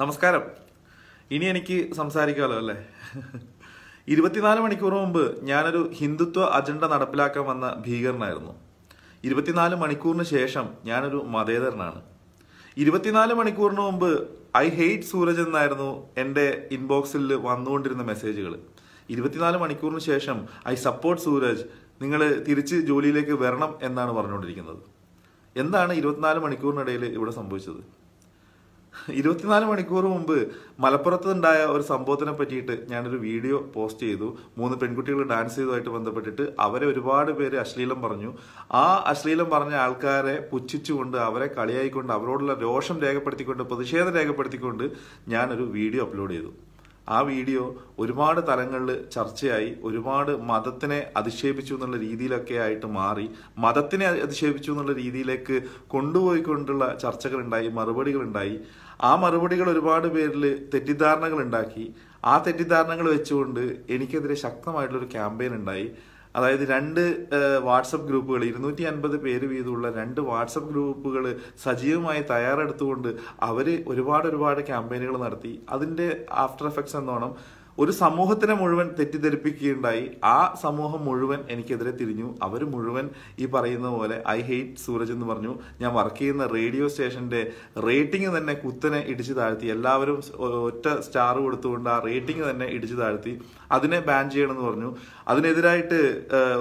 നമസ്കാരം ഇനി എനിക്ക് സംസാരിക്കാമല്ലോ അല്ലേ ഇരുപത്തിനാല് മണിക്കൂർ മുമ്പ് ഞാനൊരു ഹിന്ദുത്വ അജണ്ട നടപ്പിലാക്കാൻ വന്ന ഭീകരനായിരുന്നു ഇരുപത്തിനാല് മണിക്കൂറിന് ശേഷം ഞാനൊരു മതേതരനാണ് ഇരുപത്തിനാല് മണിക്കൂറിന് മുമ്പ് ഐ ഹെയ്റ്റ് സൂരജ് എന്നായിരുന്നു എൻ്റെ ഇൻബോക്സിൽ വന്നുകൊണ്ടിരുന്ന മെസ്സേജുകൾ ഇരുപത്തിനാല് മണിക്കൂറിന് ശേഷം ഐ സപ്പോർട്ട് സൂരജ് നിങ്ങൾ തിരിച്ച് ജോലിയിലേക്ക് വരണം എന്നാണ് പറഞ്ഞുകൊണ്ടിരിക്കുന്നത് എന്താണ് ഇരുപത്തിനാല് മണിക്കൂറിനിടയിൽ ഇവിടെ സംഭവിച്ചത് ഇരുപത്തിനാല് മണിക്കൂർ മുമ്പ് ഉണ്ടായ ഒരു സംഭവത്തിനെ പറ്റിയിട്ട് ഞാനൊരു വീഡിയോ പോസ്റ്റ് ചെയ്തു മൂന്ന് പെൺകുട്ടികൾ ഡാൻസ് ചെയ്തതുമായിട്ട് ബന്ധപ്പെട്ടിട്ട് അവരെ ഒരുപാട് പേര് അശ്ലീലം പറഞ്ഞു ആ അശ്ലീലം പറഞ്ഞ ആൾക്കാരെ പുച്ഛിച്ചുകൊണ്ട് അവരെ കളിയായിക്കൊണ്ട് അവരോടുള്ള രോഷം രേഖപ്പെടുത്തിക്കൊണ്ട് പ്രതിഷേധം രേഖപ്പെടുത്തിക്കൊണ്ട് ഞാനൊരു വീഡിയോ അപ്ലോഡ് ചെയ്തു ആ വീഡിയോ ഒരുപാട് തലങ്ങളിൽ ചർച്ചയായി ഒരുപാട് മതത്തിനെ അധിക്ഷേപിച്ചു എന്നുള്ള രീതിയിലൊക്കെ ആയിട്ട് മാറി മതത്തിനെ അധിക്ഷേപിച്ചു എന്നുള്ള രീതിയിലേക്ക് കൊണ്ടുപോയിക്കൊണ്ടുള്ള ചർച്ചകളുണ്ടായി മറുപടികളുണ്ടായി ആ മറുപടികൾ ഒരുപാട് പേരിൽ തെറ്റിദ്ധാരണകൾ ഉണ്ടാക്കി ആ തെറ്റിദ്ധാരണകൾ വെച്ചുകൊണ്ട് എനിക്കെതിരെ ശക്തമായിട്ടുള്ളൊരു ക്യാമ്പയിൻ ഉണ്ടായി അതായത് രണ്ട് വാട്സപ്പ് ഗ്രൂപ്പുകൾ ഇരുന്നൂറ്റി അൻപത് പേര് വീതമുള്ള രണ്ട് വാട്സപ്പ് ഗ്രൂപ്പുകൾ സജീവമായി തയ്യാറെടുത്തുകൊണ്ട് അവർ ഒരുപാട് ഒരുപാട് ക്യാമ്പയിനുകൾ നടത്തി അതിൻ്റെ ആഫ്റ്റർ എഫക്ട്സ് എന്നോണം ഒരു സമൂഹത്തിനെ മുഴുവൻ തെറ്റിദ്ധരിപ്പിക്കുകയുണ്ടായി ആ സമൂഹം മുഴുവൻ എനിക്കെതിരെ തിരിഞ്ഞു അവർ മുഴുവൻ ഈ പറയുന്ന പോലെ ഐ ഹെയ്റ്റ് സൂരജ് എന്ന് പറഞ്ഞു ഞാൻ വർക്ക് ചെയ്യുന്ന റേഡിയോ സ്റ്റേഷന്റെ റേറ്റിംഗ് തന്നെ കുത്തനെ ഇടിച്ചു താഴ്ത്തി എല്ലാവരും ഒറ്റ സ്റ്റാർ കൊടുത്തുകൊണ്ട് ആ റേറ്റിംഗ് തന്നെ ഇടിച്ചു താഴ്ത്തി അതിനെ ബാൻ ചെയ്യണമെന്ന് പറഞ്ഞു അതിനെതിരായിട്ട്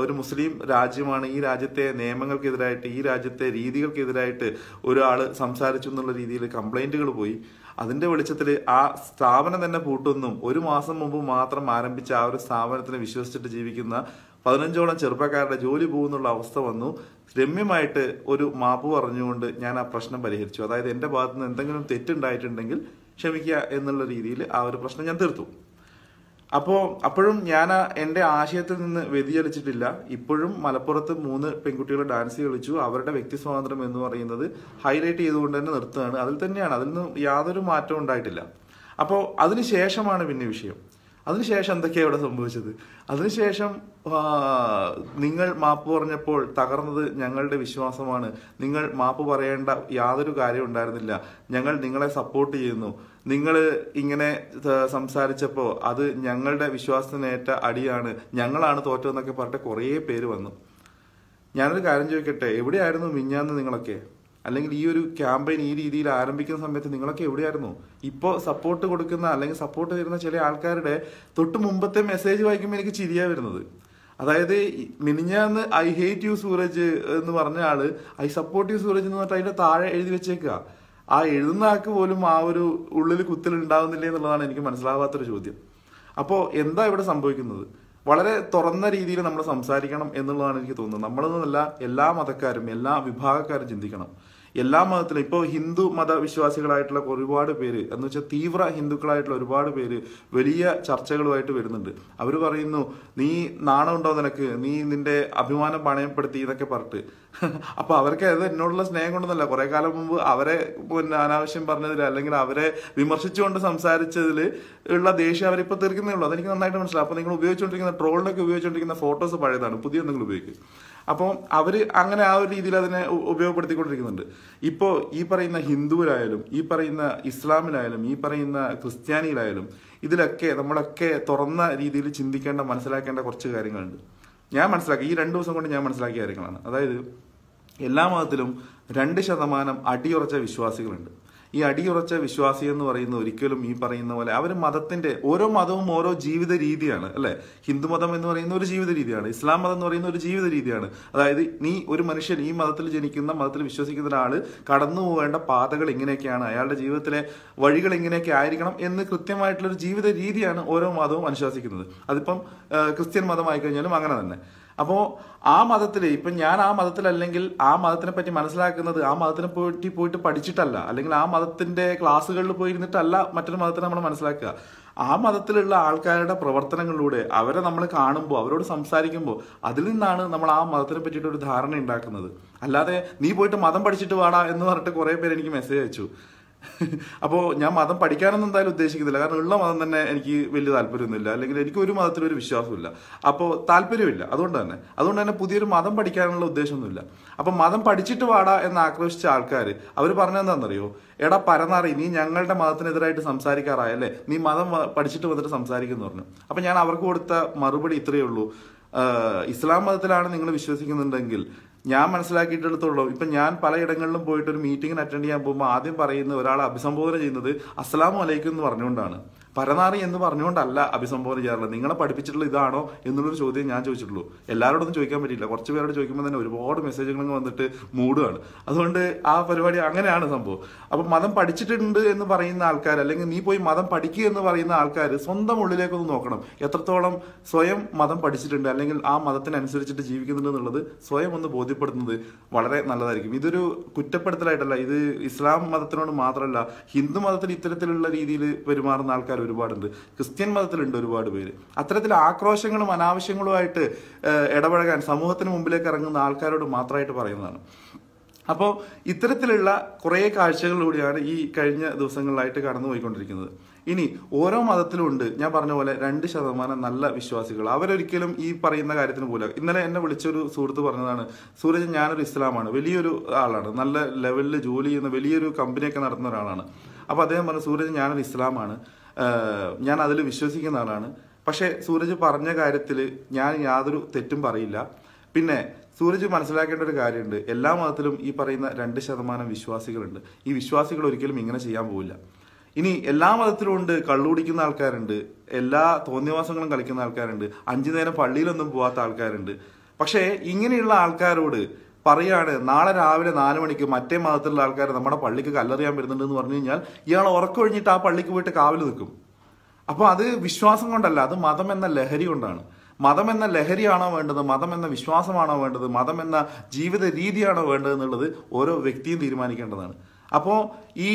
ഒരു മുസ്ലിം രാജ്യമാണ് ഈ രാജ്യത്തെ നിയമങ്ങൾക്കെതിരായിട്ട് ഈ രാജ്യത്തെ രീതികൾക്കെതിരായിട്ട് ഒരാൾ സംസാരിച്ചു എന്നുള്ള രീതിയിൽ കംപ്ലൈന്റുകൾ പോയി അതിന്റെ വെളിച്ചത്തിൽ ആ സ്ഥാപനം തന്നെ പൂട്ടുന്നും ഒരു മാസം മുമ്പ് മാത്രം ആരംഭിച്ച ആ ഒരു സ്ഥാപനത്തിന് വിശ്വസിച്ചിട്ട് ജീവിക്കുന്ന പതിനഞ്ചോളം ചെറുപ്പക്കാരുടെ ജോലി പോകുന്നുള്ള അവസ്ഥ വന്നു രമ്യമായിട്ട് ഒരു മാപ്പ് പറഞ്ഞുകൊണ്ട് ഞാൻ ആ പ്രശ്നം പരിഹരിച്ചു അതായത് എൻ്റെ ഭാഗത്തുനിന്ന് എന്തെങ്കിലും തെറ്റുണ്ടായിട്ടുണ്ടെങ്കിൽ ക്ഷമിക്കുക എന്നുള്ള രീതിയിൽ ആ ഒരു പ്രശ്നം ഞാൻ തീർത്തു അപ്പോ അപ്പോഴും ഞാൻ എന്റെ ആശയത്തിൽ നിന്ന് വ്യതിചലിച്ചിട്ടില്ല ഇപ്പോഴും മലപ്പുറത്ത് മൂന്ന് പെൺകുട്ടികൾ ഡാൻസ് കളിച്ചു അവരുടെ വ്യക്തി സ്വാതന്ത്ര്യം എന്ന് പറയുന്നത് ഹൈലൈറ്റ് ചെയ്തുകൊണ്ട് തന്നെ നിർത്തുകയാണ് അതിൽ തന്നെയാണ് അതിൽ നിന്ന് യാതൊരു മാറ്റവും ഉണ്ടായിട്ടില്ല അപ്പോൾ അതിനുശേഷമാണ് പിന്നെ വിഷയം അതിനുശേഷം എന്തൊക്കെയാണ് ഇവിടെ സംഭവിച്ചത് അതിനുശേഷം നിങ്ങൾ മാപ്പ് പറഞ്ഞപ്പോൾ തകർന്നത് ഞങ്ങളുടെ വിശ്വാസമാണ് നിങ്ങൾ മാപ്പ് പറയേണ്ട യാതൊരു കാര്യവും ഉണ്ടായിരുന്നില്ല ഞങ്ങൾ നിങ്ങളെ സപ്പോർട്ട് ചെയ്യുന്നു നിങ്ങൾ ഇങ്ങനെ സംസാരിച്ചപ്പോൾ അത് ഞങ്ങളുടെ വിശ്വാസത്തിനേറ്റ അടിയാണ് ഞങ്ങളാണ് തോറ്റതെന്നൊക്കെ പറഞ്ഞിട്ട് കുറേ പേര് വന്നു ഞാനൊരു കാര്യം ചോദിക്കട്ടെ എവിടെയായിരുന്നു മിഞ്ഞാന്ന് നിങ്ങളൊക്കെ അല്ലെങ്കിൽ ഈ ഒരു ക്യാമ്പയിൻ ഈ രീതിയിൽ ആരംഭിക്കുന്ന സമയത്ത് നിങ്ങളൊക്കെ എവിടെയായിരുന്നു ഇപ്പോൾ സപ്പോർട്ട് കൊടുക്കുന്ന അല്ലെങ്കിൽ സപ്പോർട്ട് തരുന്ന ചില ആൾക്കാരുടെ തൊട്ട് മുമ്പത്തെ മെസ്സേജ് വായിക്കുമ്പോൾ എനിക്ക് ചിരിയാ വരുന്നത് അതായത് മിനിഞ്ഞാന്ന് ഐ ഹേറ്റ് യു സൂരജ് എന്ന് പറഞ്ഞ ആള് ഐ സപ്പോർട്ട് യു സൂരജ് എന്ന് പറഞ്ഞിട്ട് അതിന്റെ താഴെ എഴുതി വെച്ചേക്കുക ആ എഴുതുന്ന ആൾക്ക് പോലും ആ ഒരു ഉള്ളിൽ കുത്തിൽ ഉണ്ടാവുന്നില്ലേ എന്നുള്ളതാണ് എനിക്ക് മനസ്സിലാവാത്തൊരു ചോദ്യം അപ്പോൾ എന്താ ഇവിടെ സംഭവിക്കുന്നത് വളരെ തുറന്ന രീതിയിൽ നമ്മൾ സംസാരിക്കണം എന്നുള്ളതാണ് എനിക്ക് തോന്നുന്നത് നമ്മളെന്നല്ല എല്ലാ മതക്കാരും എല്ലാ വിഭാഗക്കാരും ചിന്തിക്കണം എല്ലാ മതത്തിലും ഇപ്പോൾ ഹിന്ദു മതവിശ്വാസികളായിട്ടുള്ള ഒരുപാട് പേര് എന്ന് വെച്ചാൽ തീവ്ര ഹിന്ദുക്കളായിട്ടുള്ള ഒരുപാട് പേര് വലിയ ചർച്ചകളുമായിട്ട് വരുന്നുണ്ട് അവർ പറയുന്നു നീ നാണമുണ്ടോ നിനക്ക് നീ നിന്റെ അഭിമാനം പണയപ്പെടുത്തി എന്നൊക്കെ പറഞ്ഞിട്ട് അപ്പോൾ അവർക്ക് അത് എന്നോടുള്ള സ്നേഹം കൊണ്ടൊന്നല്ല കുറേ കാലം മുമ്പ് അവരെ പിന്നെ അനാവശ്യം പറഞ്ഞതിൽ അല്ലെങ്കിൽ അവരെ വിമർശിച്ചുകൊണ്ട് സംസാരിച്ചതിൽ ഉള്ള ദേഷ്യം അവരിപ്പോ തീർക്കുന്നേ ഉള്ളൂ അതെനിക്ക് നന്നായിട്ട് മനസ്സിലായി അപ്പോൾ നിങ്ങൾ ഉപയോഗിച്ചുകൊണ്ടിരിക്കുന്ന ട്രോളിനൊക്കെ ഉപയോഗിച്ചുകൊണ്ടിരിക്കുന്ന ഫോട്ടോസ് പഴയതാണ് പുതിയ എന്തെങ്കിലും ഉപയോഗിക്കും അപ്പോൾ അവർ അങ്ങനെ ആ ഒരു രീതിയിൽ അതിനെ ഉപയോഗപ്പെടുത്തിക്കൊണ്ടിരിക്കുന്നുണ്ട് ഇപ്പോൾ ഈ പറയുന്ന ഹിന്ദുവിലായാലും ഈ പറയുന്ന ഇസ്ലാമിലായാലും ഈ പറയുന്ന ക്രിസ്ത്യാനിയിലായാലും ഇതിലൊക്കെ നമ്മളൊക്കെ തുറന്ന രീതിയിൽ ചിന്തിക്കേണ്ട മനസ്സിലാക്കേണ്ട കുറച്ച് കാര്യങ്ങളുണ്ട് ഞാൻ മനസ്സിലാക്കി ഈ രണ്ട് ദിവസം കൊണ്ട് ഞാൻ മനസ്സിലാക്കിയ കാര്യങ്ങളാണ് അതായത് എല്ലാ മതത്തിലും രണ്ട് ശതമാനം അടിയുറച്ച വിശ്വാസികളുണ്ട് ഈ അടിയുറച്ച വിശ്വാസി എന്ന് പറയുന്ന ഒരിക്കലും ഈ പറയുന്ന പോലെ അവർ മതത്തിന്റെ ഓരോ മതവും ഓരോ ജീവിത രീതിയാണ് അല്ലെ ഹിന്ദു മതം എന്ന് പറയുന്ന ഒരു ജീവിത രീതിയാണ് ഇസ്ലാം മതം എന്ന് പറയുന്ന ഒരു ജീവിത രീതിയാണ് അതായത് നീ ഒരു മനുഷ്യൻ ഈ മതത്തിൽ ജനിക്കുന്ന മതത്തിൽ വിശ്വസിക്കുന്ന ഒരാൾ കടന്നു പോകേണ്ട പാതകൾ ഇങ്ങനെയൊക്കെയാണ് അയാളുടെ ജീവിതത്തിലെ വഴികൾ ഇങ്ങനെയൊക്കെ ആയിരിക്കണം എന്ന് കൃത്യമായിട്ടുള്ള ഒരു ജീവിത രീതിയാണ് ഓരോ മതവും അനുശാസിക്കുന്നത് അതിപ്പം ക്രിസ്ത്യൻ മതമായി കഴിഞ്ഞാലും അങ്ങനെ തന്നെ അപ്പോൾ ആ മതത്തിൽ ഇപ്പം ഞാൻ ആ മതത്തിലല്ലെങ്കിൽ ആ മതത്തിനെ പറ്റി മനസ്സിലാക്കുന്നത് ആ മതത്തിനെ പറ്റി പോയിട്ട് പഠിച്ചിട്ടല്ല അല്ലെങ്കിൽ ആ മതത്തിൻ്റെ ക്ലാസ്സുകളിൽ പോയിരുന്നിട്ടല്ല മറ്റൊരു മതത്തെ നമ്മൾ മനസ്സിലാക്കുക ആ മതത്തിലുള്ള ആൾക്കാരുടെ പ്രവർത്തനങ്ങളിലൂടെ അവരെ നമ്മൾ കാണുമ്പോൾ അവരോട് സംസാരിക്കുമ്പോൾ അതിൽ നിന്നാണ് നമ്മൾ ആ മതത്തിനെ പറ്റിയിട്ട് ഒരു ധാരണ ഉണ്ടാക്കുന്നത് അല്ലാതെ നീ പോയിട്ട് മതം പഠിച്ചിട്ട് വാടാ എന്ന് പറഞ്ഞിട്ട് കുറേ പേര് എനിക്ക് മെസ്സേജ് അയച്ചു അപ്പോൾ ഞാൻ മതം പഠിക്കാനൊന്നും എന്തായാലും ഉദ്ദേശിക്കുന്നില്ല കാരണം ഉള്ള മതം തന്നെ എനിക്ക് വലിയ താല്പര്യമൊന്നുമില്ല അല്ലെങ്കിൽ എനിക്ക് ഒരു മതത്തിലൊരു വിശ്വാസമില്ല അപ്പോൾ താല്പര്യമില്ല അതുകൊണ്ട് തന്നെ അതുകൊണ്ട് തന്നെ പുതിയൊരു മതം പഠിക്കാനുള്ള ഉദ്ദേശമൊന്നുമില്ല അപ്പം മതം പഠിച്ചിട്ട് വാടാ എന്ന് ആക്രോശിച്ച ആൾക്കാർ അവർ പറഞ്ഞെന്താണെന്നറിയോ എടാ പരന്നാറി നീ ഞങ്ങളുടെ മതത്തിനെതിരായിട്ട് സംസാരിക്കാറായല്ലേ നീ മതം പഠിച്ചിട്ട് വന്നിട്ട് സംസാരിക്കുന്നു പറഞ്ഞു അപ്പം ഞാൻ അവർക്ക് കൊടുത്ത മറുപടി ഇത്രയേ ഉള്ളൂ ഇസ്ലാം മതത്തിലാണ് നിങ്ങൾ വിശ്വസിക്കുന്നുണ്ടെങ്കിൽ ഞാൻ മനസ്സിലാക്കിയിട്ടെടുത്തോളൂ ഇപ്പം ഞാൻ പലയിടങ്ങളിലും പോയിട്ട് ഒരു മീറ്റിംഗിന് അറ്റൻഡ് ചെയ്യാൻ പോകുമ്പോൾ ആദ്യം പറയുന്ന ഒരാളെ അഭിസംബോധന ചെയ്യുന്നത് അസ്സാം വലൈക്കും എന്ന് പറഞ്ഞുകൊണ്ടാണ് പരനാറി എന്ന് പറഞ്ഞുകൊണ്ടല്ല അഭിസംബോധന ചെയ്യാറുള്ളത് നിങ്ങളെ പഠിപ്പിച്ചിട്ടുള്ള ഇതാണോ എന്നുള്ളൊരു ചോദ്യം ഞാൻ ചോദിച്ചിട്ടുള്ളൂ എല്ലാവരോടൊന്നും ചോദിക്കാൻ പറ്റില്ല കുറച്ച് പേരോട് ചോദിക്കുമ്പോൾ തന്നെ ഒരുപാട് മെസ്സേജുകളും വന്നിട്ട് മൂടുകയാണ് അതുകൊണ്ട് ആ പരിപാടി അങ്ങനെയാണ് സംഭവം അപ്പം മതം പഠിച്ചിട്ടുണ്ട് എന്ന് പറയുന്ന ആൾക്കാർ അല്ലെങ്കിൽ നീ പോയി മതം പഠിക്കുക എന്ന് പറയുന്ന ആൾക്കാർ സ്വന്തം ഉള്ളിലേക്കൊന്ന് നോക്കണം എത്രത്തോളം സ്വയം മതം പഠിച്ചിട്ടുണ്ട് അല്ലെങ്കിൽ ആ മതത്തിനനുസരിച്ചിട്ട് ജീവിക്കുന്നുണ്ട് എന്നുള്ളത് സ്വയം ഒന്ന് ബോധ്യപ്പെടുത്തുന്നത് വളരെ നല്ലതായിരിക്കും ഇതൊരു കുറ്റപ്പെടുത്തലായിട്ടല്ല ഇത് ഇസ്ലാം മതത്തിനോട് മാത്രമല്ല ഹിന്ദു മതത്തിന് ഇത്തരത്തിലുള്ള രീതിയിൽ പെരുമാറുന്ന ആൾക്കാർ ഒരുപാടുണ്ട് ക്രിസ്ത്യൻ മതത്തിലുണ്ട് ഒരുപാട് പേര് അത്തരത്തിൽ ആക്രോശങ്ങളും അനാവശ്യങ്ങളുമായിട്ട് ഇടപഴകാൻ സമൂഹത്തിന് മുമ്പിലേക്ക് ഇറങ്ങുന്ന ആൾക്കാരോട് മാത്രമായിട്ട് പറയുന്നതാണ് അപ്പോൾ ഇത്തരത്തിലുള്ള കുറേ കാഴ്ചകളിലൂടെയാണ് ഈ കഴിഞ്ഞ ദിവസങ്ങളിലായിട്ട് കടന്നു പോയിക്കൊണ്ടിരിക്കുന്നത് ഇനി ഓരോ മതത്തിലും ഉണ്ട് ഞാൻ പറഞ്ഞ പോലെ രണ്ട് ശതമാനം നല്ല വിശ്വാസികൾ അവരൊരിക്കലും ഈ പറയുന്ന കാര്യത്തിന് പോലും ഇന്നലെ എന്നെ വിളിച്ചൊരു സുഹൃത്ത് പറഞ്ഞതാണ് സൂരജ് ഞാനൊരു ഇസ്ലാമാണ് വലിയൊരു ആളാണ് നല്ല ലെവലിൽ ജോലി ചെയ്യുന്ന വലിയൊരു കമ്പനിയൊക്കെ നടത്തുന്ന ഒരാളാണ് അപ്പോൾ അദ്ദേഹം പറഞ്ഞു സൂരജ് ഞാനൊരു ഇസ്ലാമാണ് ഞാൻ അതിൽ വിശ്വസിക്കുന്ന ആളാണ് പക്ഷേ സൂരജ് പറഞ്ഞ കാര്യത്തിൽ ഞാൻ യാതൊരു തെറ്റും പറയില്ല പിന്നെ സൂരജ് മനസ്സിലാക്കേണ്ട ഒരു കാര്യമുണ്ട് എല്ലാ മതത്തിലും ഈ പറയുന്ന രണ്ട് ശതമാനം വിശ്വാസികളുണ്ട് ഈ വിശ്വാസികൾ ഒരിക്കലും ഇങ്ങനെ ചെയ്യാൻ പോവില്ല ഇനി എല്ലാ മതത്തിലും ഉണ്ട് കള്ളുകുടിക്കുന്ന ആൾക്കാരുണ്ട് എല്ലാ തോന്നിയവാസങ്ങളും കളിക്കുന്ന ആൾക്കാരുണ്ട് അഞ്ചു നേരം പള്ളിയിലൊന്നും പോവാത്ത ആൾക്കാരുണ്ട് പക്ഷേ ഇങ്ങനെയുള്ള ആൾക്കാരോട് പറയാണ് നാളെ രാവിലെ നാല് മണിക്ക് മറ്റേ മതത്തിലുള്ള ആൾക്കാർ നമ്മുടെ പള്ളിക്ക് കല്ലെറിയാൻ വരുന്നുണ്ടെന്ന് പറഞ്ഞു കഴിഞ്ഞാൽ ഇയാൾ ഉറക്കൊഴിഞ്ഞിട്ട് ആ പള്ളിക്ക് പോയിട്ട് കാവൽ നിൽക്കും അപ്പോൾ അത് വിശ്വാസം കൊണ്ടല്ല അത് മതം എന്ന ലഹരി കൊണ്ടാണ് മതം എന്ന ലഹരിയാണോ വേണ്ടത് മതം എന്ന വിശ്വാസമാണോ വേണ്ടത് മതം എന്ന ജീവിത രീതിയാണോ വേണ്ടത് എന്നുള്ളത് ഓരോ വ്യക്തിയും തീരുമാനിക്കേണ്ടതാണ് അപ്പോൾ ഈ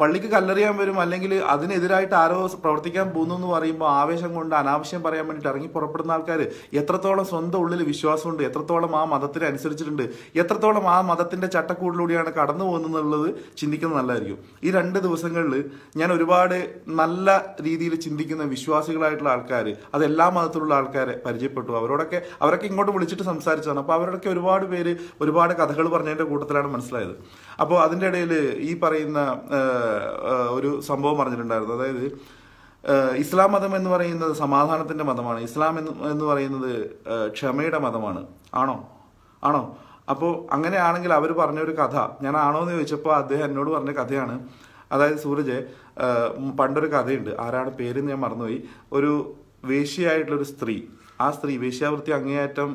പള്ളിക്ക് കല്ലെറിയാൻ വരും അല്ലെങ്കിൽ അതിനെതിരായിട്ട് ആരോ പ്രവർത്തിക്കാൻ പോകുന്നു എന്ന് പറയുമ്പോൾ ആവേശം കൊണ്ട് അനാവശ്യം പറയാൻ വേണ്ടിയിട്ട് ഇറങ്ങി പുറപ്പെടുന്ന ആൾക്കാർ എത്രത്തോളം സ്വന്തം ഉള്ളിൽ വിശ്വാസമുണ്ട് എത്രത്തോളം ആ മതത്തിനെ അനുസരിച്ചിട്ടുണ്ട് എത്രത്തോളം ആ മതത്തിന്റെ ചട്ടക്കൂടിലൂടെയാണ് കടന്നു എന്നുള്ളത് ചിന്തിക്കുന്നത് നല്ലതായിരിക്കും ഈ രണ്ട് ദിവസങ്ങളിൽ ഞാൻ ഒരുപാട് നല്ല രീതിയിൽ ചിന്തിക്കുന്ന വിശ്വാസികളായിട്ടുള്ള ആൾക്കാർ അത് എല്ലാ മതത്തിലുള്ള ആൾക്കാരെ പരിചയപ്പെട്ടു അവരോടൊക്കെ അവരൊക്കെ ഇങ്ങോട്ട് വിളിച്ചിട്ട് സംസാരിച്ചതാണ് അപ്പോൾ അവരോടൊക്കെ ഒരുപാട് പേര് ഒരുപാട് കഥകൾ പറഞ്ഞതിൻ്റെ കൂട്ടത്തിലാണ് മനസ്സിലായത് അപ്പോൾ അതിൻ്റെ ഇടയിൽ ഈ പറയുന്ന ഒരു സംഭവം പറഞ്ഞിട്ടുണ്ടായിരുന്നു അതായത് ഇസ്ലാം മതം എന്ന് പറയുന്നത് സമാധാനത്തിന്റെ മതമാണ് ഇസ്ലാം എന്ന് എന്ന് പറയുന്നത് ക്ഷമയുടെ മതമാണ് ആണോ ആണോ അപ്പോൾ അങ്ങനെയാണെങ്കിൽ അവർ പറഞ്ഞ ഒരു കഥ ഞാൻ ആണോ എന്ന് ചോദിച്ചപ്പോൾ അദ്ദേഹം എന്നോട് പറഞ്ഞ കഥയാണ് അതായത് സൂരജ് പണ്ടൊരു കഥയുണ്ട് ആരാണ് പേരെന്ന് ഞാൻ മറന്നുപോയി ഒരു വേശ്യയായിട്ടുള്ളൊരു സ്ത്രീ ആ സ്ത്രീ വേശ്യാവൃത്തി അങ്ങേയറ്റം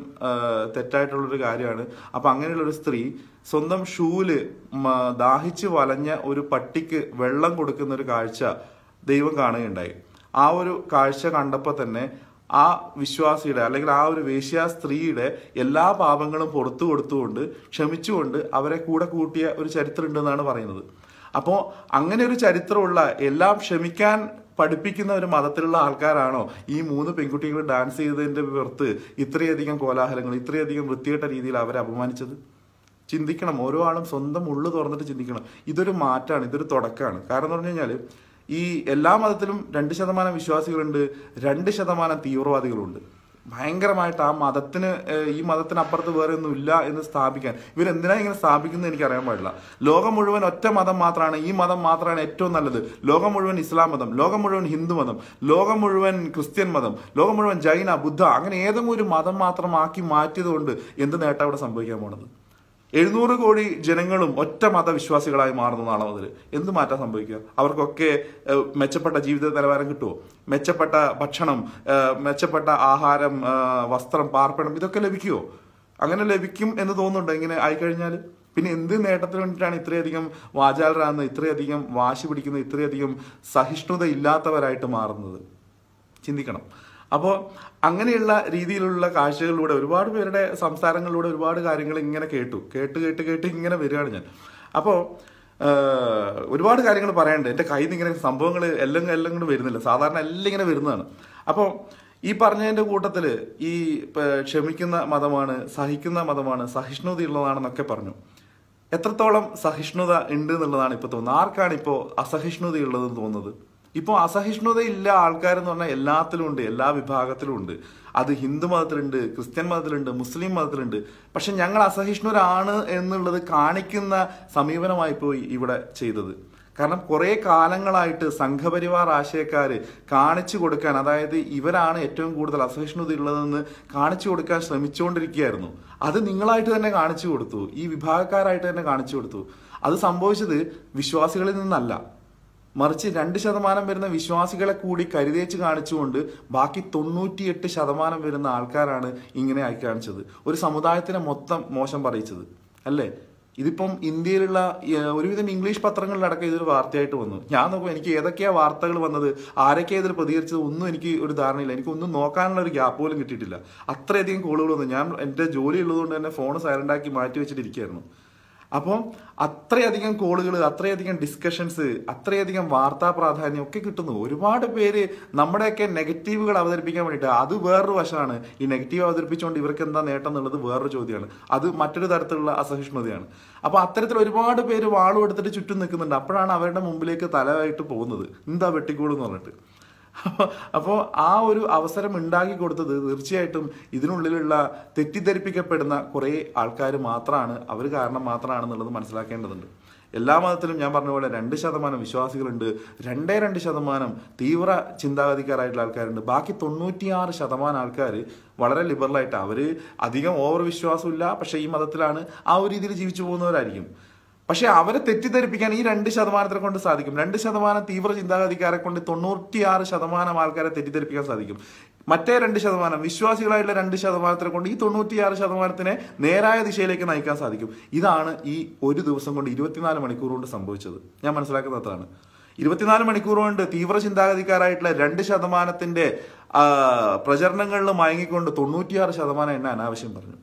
തെറ്റായിട്ടുള്ളൊരു കാര്യമാണ് അപ്പോൾ അങ്ങനെയുള്ളൊരു സ്ത്രീ സ്വന്തം ഷൂല് ദാഹിച്ച് വലഞ്ഞ ഒരു പട്ടിക്ക് വെള്ളം കൊടുക്കുന്ന ഒരു കാഴ്ച ദൈവം കാണുകയുണ്ടായി ആ ഒരു കാഴ്ച കണ്ടപ്പോൾ തന്നെ ആ വിശ്വാസിയുടെ അല്ലെങ്കിൽ ആ ഒരു വേശ്യ സ്ത്രീയുടെ എല്ലാ പാപങ്ങളും പുറത്തു കൊടുത്തുകൊണ്ട് ക്ഷമിച്ചുകൊണ്ട് അവരെ കൂടെ കൂട്ടിയ ഒരു ചരിത്രം ഉണ്ടെന്നാണ് പറയുന്നത് അപ്പോൾ അങ്ങനെ ഒരു ചരിത്രമുള്ള എല്ലാം ക്ഷമിക്കാൻ പഠിപ്പിക്കുന്ന ഒരു മതത്തിലുള്ള ആൾക്കാരാണോ ഈ മൂന്ന് പെൺകുട്ടികൾ ഡാൻസ് ചെയ്തതിൻ്റെ പുറത്ത് ഇത്രയധികം കോലാഹലങ്ങൾ ഇത്രയധികം വൃത്തികെട്ട രീതിയിൽ അവരെ അപമാനിച്ചത് ചിന്തിക്കണം ഓരോ ആളും സ്വന്തം ഉള്ളു തുറന്നിട്ട് ചിന്തിക്കണം ഇതൊരു മാറ്റമാണ് ഇതൊരു തുടക്കമാണ് കാരണം എന്ന് പറഞ്ഞു കഴിഞ്ഞാൽ ഈ എല്ലാ മതത്തിലും രണ്ട് ശതമാനം വിശ്വാസികളുണ്ട് രണ്ട് ശതമാനം തീവ്രവാദികളുണ്ട് ഭയങ്കരമായിട്ട് ആ മതത്തിന് ഈ മതത്തിനപ്പുറത്ത് വേറെ ഒന്നും ഇല്ല എന്ന് സ്ഥാപിക്കാൻ ഇവരെന്തിനാ ഇങ്ങനെ സ്ഥാപിക്കുന്നത് എനിക്ക് അറിയാൻ പാടില്ല ലോകം മുഴുവൻ ഒറ്റ മതം മാത്രമാണ് ഈ മതം മാത്രമാണ് ഏറ്റവും നല്ലത് ലോകം മുഴുവൻ ഇസ്ലാം മതം ലോകം മുഴുവൻ ഹിന്ദു മതം ലോകം മുഴുവൻ ക്രിസ്ത്യൻ മതം ലോകം മുഴുവൻ ജൈന ബുദ്ധ അങ്ങനെ ഏതെങ്കിലും ഒരു മതം മാത്രമാക്കി കൊണ്ട് എന്ത് നേട്ടം അവിടെ സംഭവിക്കാൻ പോണത് എഴുന്നൂറ് കോടി ജനങ്ങളും ഒറ്റ മതവിശ്വാസികളായി മാറുന്ന അതിൽ എന്ത് മാറ്റം സംഭവിക്കുക അവർക്കൊക്കെ മെച്ചപ്പെട്ട ജീവിത നിലവാരം കിട്ടുമോ മെച്ചപ്പെട്ട ഭക്ഷണം മെച്ചപ്പെട്ട ആഹാരം വസ്ത്രം പാർപ്പിടം ഇതൊക്കെ ലഭിക്കുമോ അങ്ങനെ ലഭിക്കും എന്ന് തോന്നുന്നുണ്ടോ ഇങ്ങനെ ആയിക്കഴിഞ്ഞാൽ പിന്നെ എന്ത് നേട്ടത്തിന് വേണ്ടിയിട്ടാണ് ഇത്രയധികം വാചാലരാകുന്നത് ഇത്രയധികം വാശി പിടിക്കുന്നത് ഇത്രയധികം സഹിഷ്ണുത ഇല്ലാത്തവരായിട്ട് മാറുന്നത് ചിന്തിക്കണം അപ്പോൾ അങ്ങനെയുള്ള രീതിയിലുള്ള കാഴ്ചകളിലൂടെ ഒരുപാട് പേരുടെ സംസാരങ്ങളിലൂടെ ഒരുപാട് കാര്യങ്ങൾ ഇങ്ങനെ കേട്ടു കേട്ട് കേട്ട് കേട്ട് ഇങ്ങനെ വരികയാണ് ഞാൻ അപ്പോൾ ഒരുപാട് കാര്യങ്ങൾ പറയാനുണ്ട് എൻ്റെ കയ്യിൽ നിന്ന് ഇങ്ങനെ സംഭവങ്ങൾ എല്ലാം എല്ലാം കൂടെ വരുന്നില്ല സാധാരണ എല്ലാം ഇങ്ങനെ വരുന്നതാണ് അപ്പോൾ ഈ പറഞ്ഞതിൻ്റെ കൂട്ടത്തിൽ ഈ ക്ഷമിക്കുന്ന മതമാണ് സഹിക്കുന്ന മതമാണ് സഹിഷ്ണുതയുള്ളതാണെന്നൊക്കെ പറഞ്ഞു എത്രത്തോളം സഹിഷ്ണുത ഉണ്ട് എന്നുള്ളതാണ് ഇപ്പോൾ തോന്നുന്നത് ആർക്കാണ് ഇപ്പോൾ അസഹിഷ്ണുതയുള്ളതെന്ന് തോന്നുന്നത് ഇപ്പോൾ അസഹിഷ്ണുതയില്ല ആൾക്കാരെന്ന് പറഞ്ഞാൽ എല്ലാത്തിലും ഉണ്ട് എല്ലാ വിഭാഗത്തിലും ഉണ്ട് അത് ഹിന്ദു മതത്തിലുണ്ട് ക്രിസ്ത്യൻ മതത്തിലുണ്ട് മുസ്ലിം മതത്തിലുണ്ട് പക്ഷെ ഞങ്ങൾ അസഹിഷ്ണുരാണ് എന്നുള്ളത് കാണിക്കുന്ന സമീപനമായി പോയി ഇവിടെ ചെയ്തത് കാരണം കുറേ കാലങ്ങളായിട്ട് സംഘപരിവാർ ആശയക്കാർ കാണിച്ചു കൊടുക്കാൻ അതായത് ഇവരാണ് ഏറ്റവും കൂടുതൽ അസഹിഷ്ണുതയുള്ളതെന്ന് കാണിച്ചു കൊടുക്കാൻ ശ്രമിച്ചുകൊണ്ടിരിക്കുകയായിരുന്നു അത് നിങ്ങളായിട്ട് തന്നെ കാണിച്ചു കൊടുത്തു ഈ വിഭാഗക്കാരായിട്ട് തന്നെ കാണിച്ചു കൊടുത്തു അത് സംഭവിച്ചത് വിശ്വാസികളിൽ നിന്നല്ല മറിച്ച് രണ്ട് ശതമാനം വരുന്ന വിശ്വാസികളെ കൂടി കരുതേച്ച് കാണിച്ചുകൊണ്ട് ബാക്കി തൊണ്ണൂറ്റിയെട്ട് ശതമാനം വരുന്ന ആൾക്കാരാണ് ഇങ്ങനെ ആയി കാണിച്ചത് ഒരു സമുദായത്തിനെ മൊത്തം മോശം പറയിച്ചത് അല്ലേ ഇതിപ്പം ഇന്ത്യയിലുള്ള ഒരുവിധം ഇംഗ്ലീഷ് പത്രങ്ങളിലടക്കം ഇതൊരു വാർത്തയായിട്ട് വന്നു ഞാൻ നോക്കുമ്പോൾ എനിക്ക് ഏതൊക്കെയാ വാർത്തകൾ വന്നത് ആരൊക്കെ ഇതിൽ പ്രതികരിച്ചത് ഒന്നും എനിക്ക് ഒരു ധാരണയില്ല എനിക്ക് ഒന്നും നോക്കാനുള്ള ഒരു ഗ്യാപ്പ് പോലും കിട്ടിയിട്ടില്ല അത്രയധികം കോളുകൾ വന്നു ഞാൻ എൻ്റെ ജോലി ഉള്ളതുകൊണ്ട് തന്നെ ഫോൺ ആക്കി മാറ്റി വെച്ചിട്ടിരിക്കുകയായിരുന്നു അപ്പോൾ അത്രയധികം കോളുകൾ അത്രയധികം ഡിസ്കഷൻസ് അത്രയധികം വാർത്താ പ്രാധാന്യം ഒക്കെ കിട്ടുന്നു ഒരുപാട് പേര് നമ്മുടെയൊക്കെ നെഗറ്റീവുകൾ അവതരിപ്പിക്കാൻ വേണ്ടിയിട്ട് അത് വേറൊരു വശമാണ് ഈ നെഗറ്റീവ് അവതരിപ്പിച്ചുകൊണ്ട് ഇവർക്ക് എന്താ നേട്ടം എന്നുള്ളത് വേറൊരു ചോദ്യമാണ് അത് മറ്റൊരു തരത്തിലുള്ള അസഹിഷ്ണുതയാണ് അപ്പോൾ അത്തരത്തിൽ ഒരുപാട് പേര് വാളും എടുത്തിട്ട് ചുറ്റും നിൽക്കുന്നുണ്ട് അപ്പോഴാണ് അവരുടെ മുമ്പിലേക്ക് തലവായിട്ട് പോകുന്നത് എന്താ വെട്ടിക്കൂടെന്ന് പറഞ്ഞിട്ട് അപ്പോൾ ആ ഒരു അവസരം ഉണ്ടാക്കി കൊടുത്തത് തീർച്ചയായിട്ടും ഇതിനുള്ളിലുള്ള തെറ്റിദ്ധരിപ്പിക്കപ്പെടുന്ന കുറേ ആൾക്കാർ മാത്രമാണ് അവർ കാരണം മാത്രമാണെന്നുള്ളത് മനസ്സിലാക്കേണ്ടതുണ്ട് എല്ലാ മതത്തിലും ഞാൻ പറഞ്ഞ പോലെ രണ്ട് ശതമാനം വിശ്വാസികളുണ്ട് രണ്ടേ രണ്ട് ശതമാനം തീവ്ര ചിന്താഗതിക്കാരായിട്ടുള്ള ആൾക്കാരുണ്ട് ബാക്കി തൊണ്ണൂറ്റിയാറ് ശതമാനം ആൾക്കാർ വളരെ ലിബറലായിട്ട് അവർ അധികം ഓവർ വിശ്വാസമില്ല പക്ഷേ ഈ മതത്തിലാണ് ആ ഒരു രീതിയിൽ ജീവിച്ചു പോകുന്നവരായിരിക്കും പക്ഷെ അവരെ തെറ്റിദ്ധരിപ്പിക്കാൻ ഈ രണ്ട് ശതമാനത്തിനെ കൊണ്ട് സാധിക്കും രണ്ട് ശതമാനം തീവ്ര ചിന്താഗതിക്കാരെ കൊണ്ട് തൊണ്ണൂറ്റിയാറ് ശതമാനം ആൾക്കാരെ തെറ്റിദ്ധരിപ്പിക്കാൻ സാധിക്കും മറ്റേ രണ്ട് ശതമാനം വിശ്വാസികളായിട്ടുള്ള രണ്ട് ശതമാനത്തിനെ കൊണ്ട് ഈ തൊണ്ണൂറ്റിയാറ് ശതമാനത്തിനെ നേരായ ദിശയിലേക്ക് നയിക്കാൻ സാധിക്കും ഇതാണ് ഈ ഒരു ദിവസം കൊണ്ട് ഇരുപത്തിനാല് മണിക്കൂർ കൊണ്ട് സംഭവിച്ചത് ഞാൻ മനസ്സിലാക്കുന്ന അതാണ് ഇരുപത്തിനാല് മണിക്കൂർ കൊണ്ട് തീവ്ര ചിന്താഗതിക്കാരായിട്ടുള്ള രണ്ട് ശതമാനത്തിന്റെ പ്രചരണങ്ങളിൽ മയങ്ങിക്കൊണ്ട് തൊണ്ണൂറ്റിയാറ് ശതമാനം എന്നെ അനാവശ്യം പറഞ്ഞു